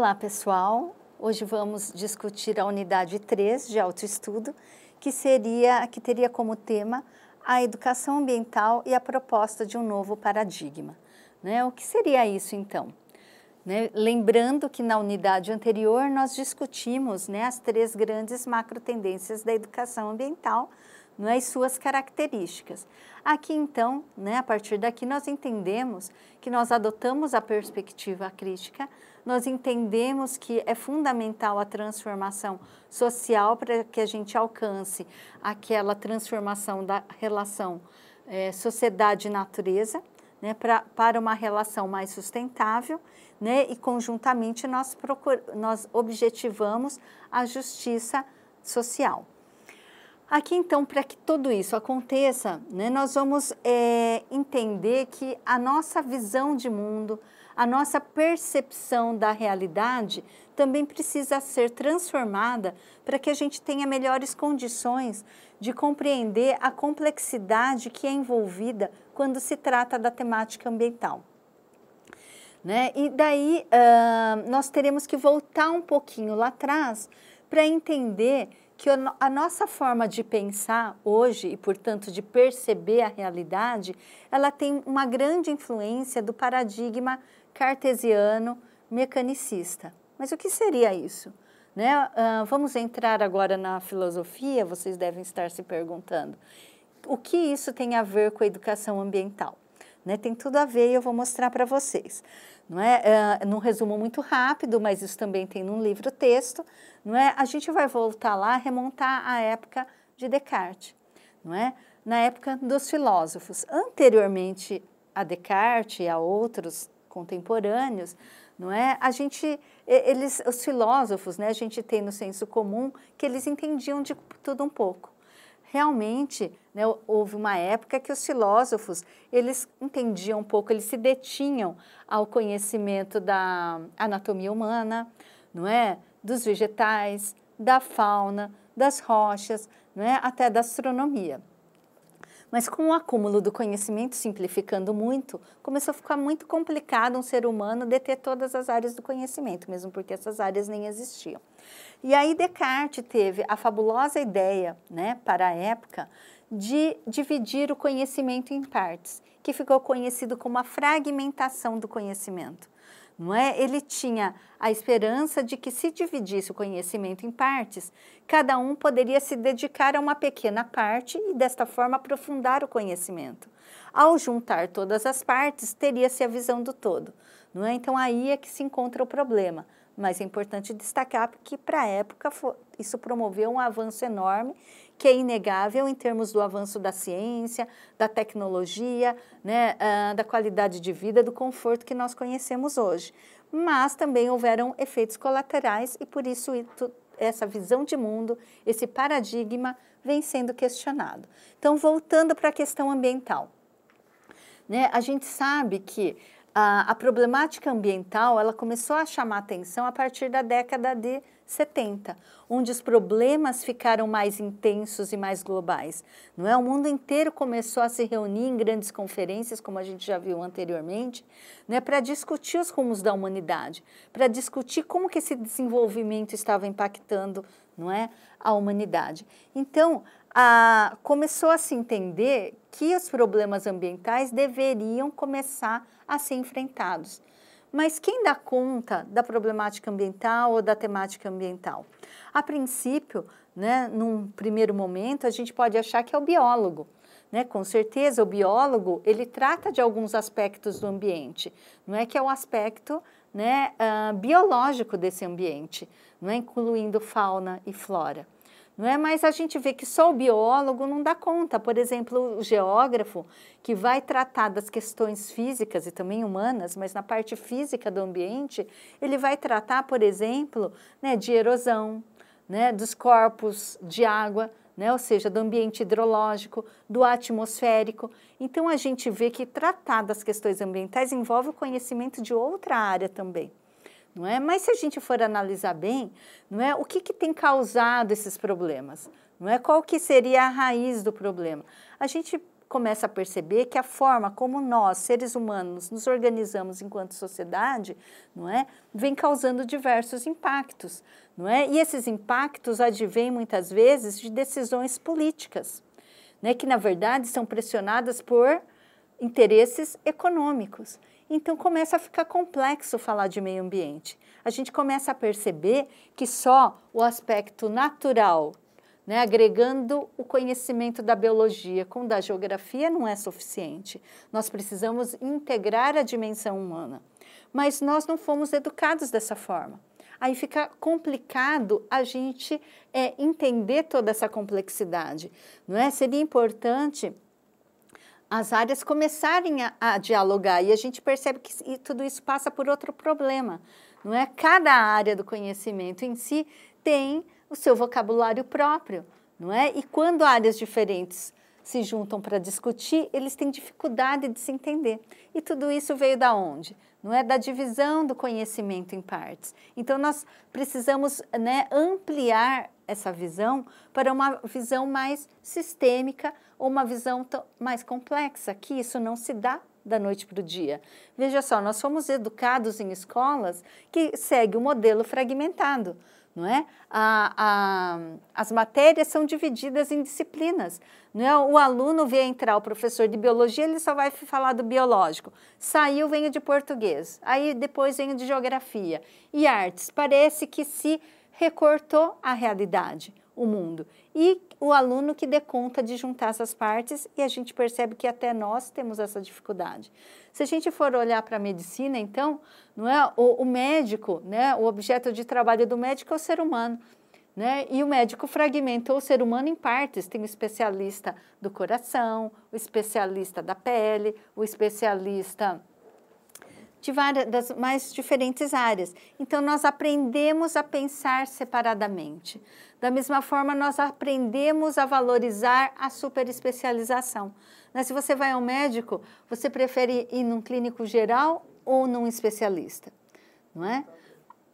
Olá, pessoal. Hoje vamos discutir a unidade 3 de autoestudo, que seria que teria como tema a educação ambiental e a proposta de um novo paradigma. Né? O que seria isso, então? Né? Lembrando que na unidade anterior nós discutimos né, as três grandes macro tendências da educação ambiental né, e suas características. Aqui, então, né, a partir daqui, nós entendemos que nós adotamos a perspectiva crítica nós entendemos que é fundamental a transformação social para que a gente alcance aquela transformação da relação é, eh, sociedade-natureza né, para uma relação mais sustentável né, e conjuntamente nós, procur, nós objetivamos a justiça social. Aqui, então, para que tudo isso aconteça, né, nós vamos é, entender que a nossa visão de mundo, a nossa percepção da realidade também precisa ser transformada para que a gente tenha melhores condições de compreender a complexidade que é envolvida quando se trata da temática ambiental. Né? E daí uh, nós teremos que voltar um pouquinho lá atrás para entender que a nossa forma de pensar hoje e, portanto, de perceber a realidade, ela tem uma grande influência do paradigma cartesiano mecanicista. Mas o que seria isso? Né? Uh, vamos entrar agora na filosofia, vocês devem estar se perguntando. O que isso tem a ver com a educação ambiental? Né? Tem tudo a ver e eu vou mostrar para vocês. Não é? Uh, num resumo muito rápido, mas isso também tem num livro texto, não é? a gente vai voltar lá, remontar à época de Descartes, não é? na época dos filósofos. Anteriormente a Descartes e a outros contemporâneos, não é? A gente, eles, os filósofos, né? A gente tem no senso comum que eles entendiam de tudo um pouco realmente né, houve uma época que os filósofos eles entendiam um pouco, eles se detinham ao conhecimento da anatomia humana, não é, dos vegetais, da fauna, das rochas, não é, até da astronomia. Mas com o acúmulo do conhecimento, simplificando muito, começou a ficar muito complicado um ser humano deter todas as áreas do conhecimento, mesmo porque essas áreas nem existiam. E aí Descartes teve a fabulosa ideia, né, para a época, de dividir o conhecimento em partes, que ficou conhecido como a fragmentação do conhecimento não é? Ele tinha a esperança de que se dividisse o conhecimento em partes, cada um poderia se dedicar a uma pequena parte e desta forma aprofundar o conhecimento. Ao juntar todas as partes, teria-se a visão do todo, não é? Então aí é que se encontra o problema. Mas é importante destacar que para a época isso promoveu um avanço enorme que é inegável em termos do avanço da ciência, da tecnologia, né, uh, da qualidade de vida, do conforto que nós conhecemos hoje. Mas também houveram efeitos colaterais e por isso essa visão de mundo, esse paradigma vem sendo questionado. Então, voltando para a questão ambiental. Né, a gente sabe que a, a problemática ambiental ela começou a chamar atenção a partir da década de 70, onde os problemas ficaram mais intensos e mais globais. Não é? O mundo inteiro começou a se reunir em grandes conferências, como a gente já viu anteriormente, né, para discutir os rumos da humanidade, para discutir como que esse desenvolvimento estava impactando, não é, a humanidade. Então, a, começou a se entender que os problemas ambientais deveriam começar a ser enfrentados. Mas quem dá conta da problemática ambiental ou da temática ambiental? A princípio, né, num primeiro momento, a gente pode achar que é o biólogo. Né? Com certeza, o biólogo ele trata de alguns aspectos do ambiente. Não é que é o aspecto né, uh, biológico desse ambiente, não é? incluindo fauna e flora não é? Mas a gente vê que só o biólogo não dá conta. Por exemplo, o geógrafo, que vai tratar das questões físicas e também humanas, mas na parte física do ambiente, ele vai tratar, por exemplo, né, de erosão, né, dos corpos de água, né, ou seja, do ambiente hidrológico, do atmosférico. Então a gente vê que tratar das questões ambientais envolve o conhecimento de outra área também não é? Mas se a gente for analisar bem, não é? O que, que tem causado esses problemas? Não é? Qual que seria a raiz do problema? A gente começa a perceber que a forma como nós, seres humanos, nos organizamos enquanto sociedade, não é, vem causando diversos impactos, não é? E esses impactos advêm muitas vezes de decisões políticas, né, que na verdade são pressionadas por interesses econômicos. Então começa a ficar complexo falar de meio ambiente. A gente começa a perceber que só o aspecto natural, né, agregando o conhecimento da biologia com da geografia, não é suficiente. Nós precisamos integrar a dimensão humana. Mas nós não fomos educados dessa forma aí fica complicado a gente é, entender toda essa complexidade, não é? Seria importante as áreas começarem a, a dialogar e a gente percebe que e tudo isso passa por outro problema, não é? Cada área do conhecimento em si tem o seu vocabulário próprio, não é? E quando áreas diferentes se juntam para discutir, eles têm dificuldade de se entender. E tudo isso veio da onde? Não é da divisão do conhecimento em partes. Então nós precisamos né, ampliar essa visão para uma visão mais sistêmica, ou uma visão mais complexa, que isso não se dá da noite para o dia. Veja só, nós fomos educados em escolas que segue o um modelo fragmentado, não é? A, a, as matérias são divididas em disciplinas, não é? O aluno vê entrar o professor de biologia, ele só vai falar do biológico. Saiu, vem de português, aí depois vem de geografia e artes. Parece que se recortou a realidade o mundo. E o aluno que dê conta de juntar essas partes, e a gente percebe que até nós temos essa dificuldade. Se a gente for olhar para a medicina, então, não é o, o médico, né, o objeto de trabalho do médico é o ser humano. Né? E o médico fragmentou o ser humano em partes. Tem o especialista do coração, o especialista da pele, o especialista de várias, das mais diferentes áreas. Então, nós aprendemos a pensar separadamente. Da mesma forma, nós aprendemos a valorizar a superespecialização. Né? Se você vai ao médico, você prefere ir num clínico geral ou num especialista, não é?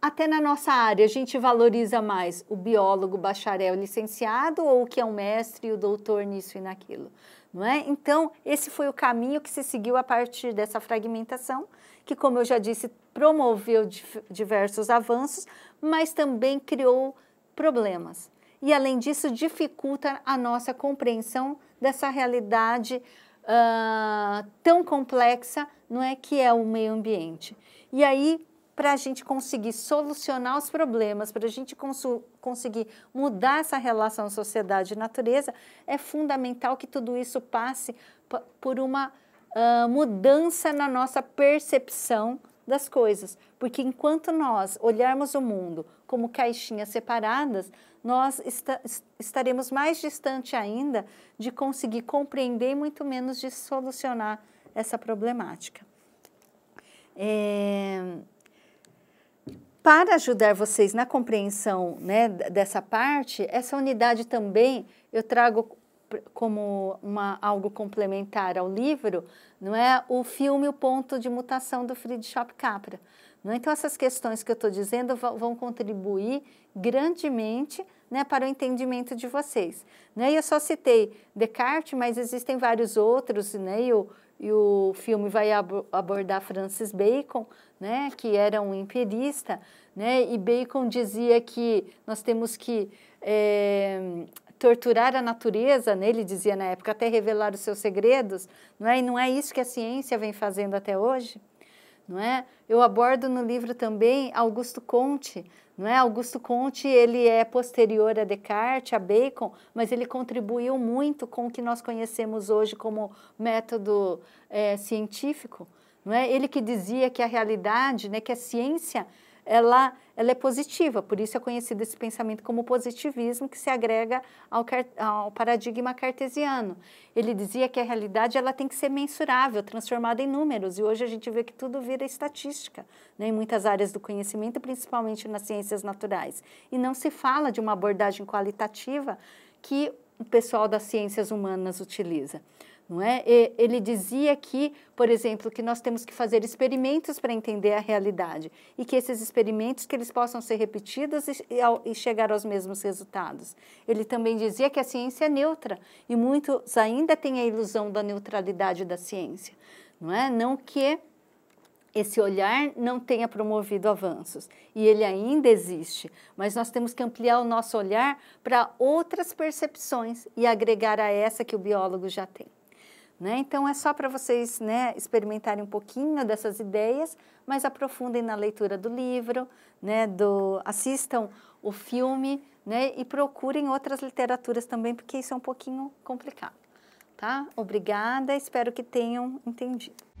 Até na nossa área, a gente valoriza mais o biólogo, bacharel, licenciado ou o que é o mestre e o doutor nisso e naquilo não é? Então, esse foi o caminho que se seguiu a partir dessa fragmentação, que, como eu já disse, promoveu diversos avanços, mas também criou problemas. E, além disso, dificulta a nossa compreensão dessa realidade uh, tão complexa, não é, que é o meio ambiente. E aí, para a gente conseguir solucionar os problemas, para a gente conseguir mudar essa relação sociedade e natureza, é fundamental que tudo isso passe por uma uh, mudança na nossa percepção das coisas. Porque enquanto nós olharmos o mundo como caixinhas separadas, nós estaremos mais distante ainda de conseguir compreender e muito menos de solucionar essa problemática. É para ajudar vocês na compreensão né, dessa parte, essa unidade também eu trago como uma, algo complementar ao livro, não é o filme O Ponto de Mutação do Friedrich Capra. Não é? Então, essas questões que eu estou dizendo vão contribuir grandemente né, para o entendimento de vocês. Né? E eu só citei Descartes, mas existem vários outros, né? e o e o filme vai ab abordar Francis Bacon, né, que era um empirista, né, e Bacon dizia que nós temos que é, torturar a natureza, né, ele dizia na época, até revelar os seus segredos, não é? e não é isso que a ciência vem fazendo até hoje? não é? Eu abordo no livro também Augusto Conte, não é? Augusto Conte, ele é posterior a Descartes, a Bacon, mas ele contribuiu muito com o que nós conhecemos hoje como método é, científico, não é? Ele que dizia que a realidade, né, que a ciência ela, ela é positiva, por isso é conhecido esse pensamento como positivismo, que se agrega ao, ao paradigma cartesiano. Ele dizia que a realidade ela tem que ser mensurável, transformada em números, e hoje a gente vê que tudo vira estatística, né, em muitas áreas do conhecimento, principalmente nas ciências naturais. E não se fala de uma abordagem qualitativa que o pessoal das ciências humanas utiliza não é? E ele dizia que, por exemplo, que nós temos que fazer experimentos para entender a realidade e que esses experimentos que eles possam ser repetidos e, e, e chegar aos mesmos resultados. Ele também dizia que a ciência é neutra e muitos ainda têm a ilusão da neutralidade da ciência, não é? Não que esse olhar não tenha promovido avanços e ele ainda existe, mas nós temos que ampliar o nosso olhar para outras percepções e agregar a essa que o biólogo já tem. Né? Então, é só para vocês né, experimentarem um pouquinho dessas ideias, mas aprofundem na leitura do livro, né, do, assistam o filme né, e procurem outras literaturas também, porque isso é um pouquinho complicado. Tá? Obrigada, espero que tenham entendido.